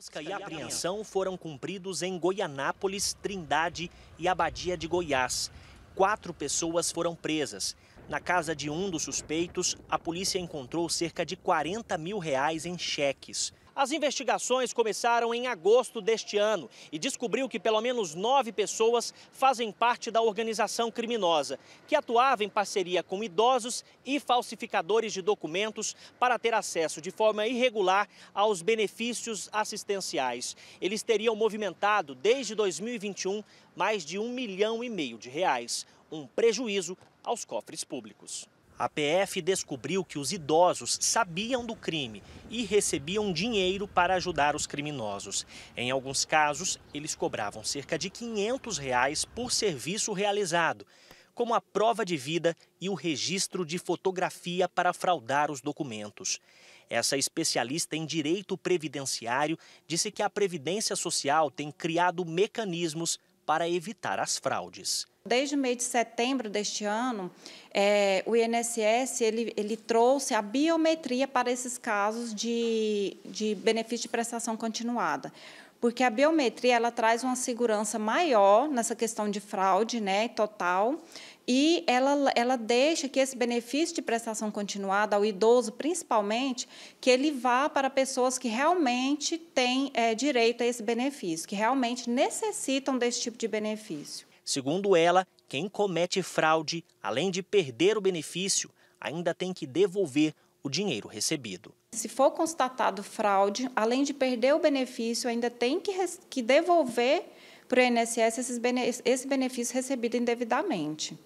Busca e apreensão foram cumpridos em Goianápolis, Trindade e Abadia de Goiás. Quatro pessoas foram presas. Na casa de um dos suspeitos, a polícia encontrou cerca de 40 mil reais em cheques. As investigações começaram em agosto deste ano e descobriu que pelo menos nove pessoas fazem parte da organização criminosa, que atuava em parceria com idosos e falsificadores de documentos para ter acesso de forma irregular aos benefícios assistenciais. Eles teriam movimentado, desde 2021, mais de um milhão e meio de reais, um prejuízo aos cofres públicos. A PF descobriu que os idosos sabiam do crime e recebiam dinheiro para ajudar os criminosos. Em alguns casos, eles cobravam cerca de 500 reais por serviço realizado, como a prova de vida e o registro de fotografia para fraudar os documentos. Essa especialista em direito previdenciário disse que a Previdência Social tem criado mecanismos para evitar as fraudes desde o mês de setembro deste ano, é, o INSS ele, ele trouxe a biometria para esses casos de, de benefício de prestação continuada porque a biometria ela traz uma segurança maior nessa questão de fraude, né, total, e ela, ela deixa que esse benefício de prestação continuada ao idoso, principalmente, que ele vá para pessoas que realmente têm é, direito a esse benefício, que realmente necessitam desse tipo de benefício. Segundo ela, quem comete fraude, além de perder o benefício, ainda tem que devolver o dinheiro recebido. Se for constatado fraude, além de perder o benefício, ainda tem que, que devolver para o INSS esses esse benefício recebido indevidamente.